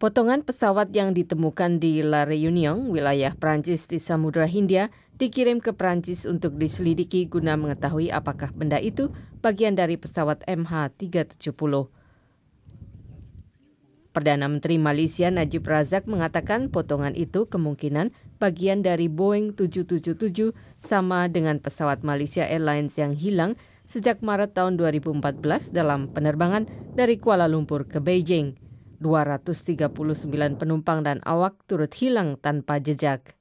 Potongan pesawat yang ditemukan di La Réunion, wilayah Prancis di Samudra Hindia, dikirim ke Prancis untuk diselidiki guna mengetahui apakah benda itu bagian dari pesawat MH370. Perdana Menteri Malaysia Najib Razak mengatakan potongan itu kemungkinan bagian dari Boeing 777 sama dengan pesawat Malaysia Airlines yang hilang sejak Maret tahun 2014 dalam penerbangan dari Kuala Lumpur ke Beijing. 239 penumpang dan awak turut hilang tanpa jejak.